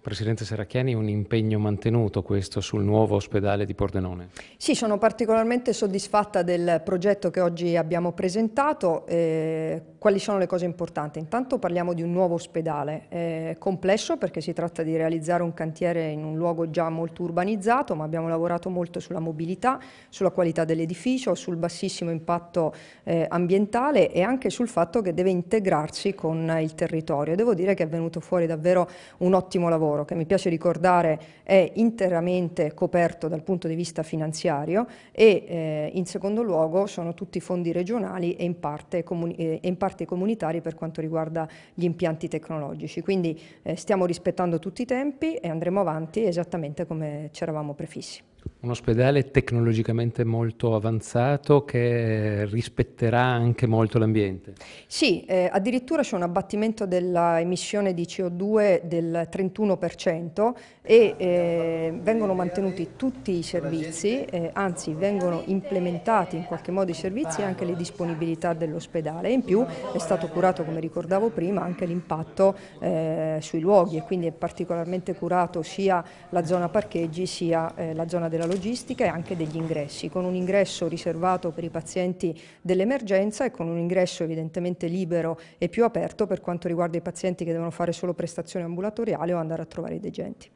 Presidente Seracchiani, un impegno mantenuto questo sul nuovo ospedale di Pordenone? Sì, sono particolarmente soddisfatta del progetto che oggi abbiamo presentato. Eh, quali sono le cose importanti? Intanto parliamo di un nuovo ospedale, eh, complesso perché si tratta di realizzare un cantiere in un luogo già molto urbanizzato, ma abbiamo lavorato molto sulla mobilità, sulla qualità dell'edificio, sul bassissimo impatto eh, ambientale e anche sul fatto che deve integrarsi con il territorio. Devo dire che è venuto fuori davvero un ottimo lavoro lavoro, che mi piace ricordare è interamente coperto dal punto di vista finanziario e eh, in secondo luogo sono tutti fondi regionali e in parte, comuni eh, in parte comunitari per quanto riguarda gli impianti tecnologici. Quindi eh, stiamo rispettando tutti i tempi e andremo avanti esattamente come ci eravamo prefissi un ospedale tecnologicamente molto avanzato che rispetterà anche molto l'ambiente. Sì, eh, addirittura c'è un abbattimento dell'emissione di CO2 del 31% e eh, vengono mantenuti tutti i servizi, eh, anzi vengono implementati in qualche modo i servizi e anche le disponibilità dell'ospedale. In più è stato curato, come ricordavo prima, anche l'impatto eh, sui luoghi e quindi è particolarmente curato sia la zona parcheggi sia eh, la zona della logistica e anche degli ingressi, con un ingresso riservato per i pazienti dell'emergenza e con un ingresso evidentemente libero e più aperto per quanto riguarda i pazienti che devono fare solo prestazione ambulatoriale o andare a trovare i degenti.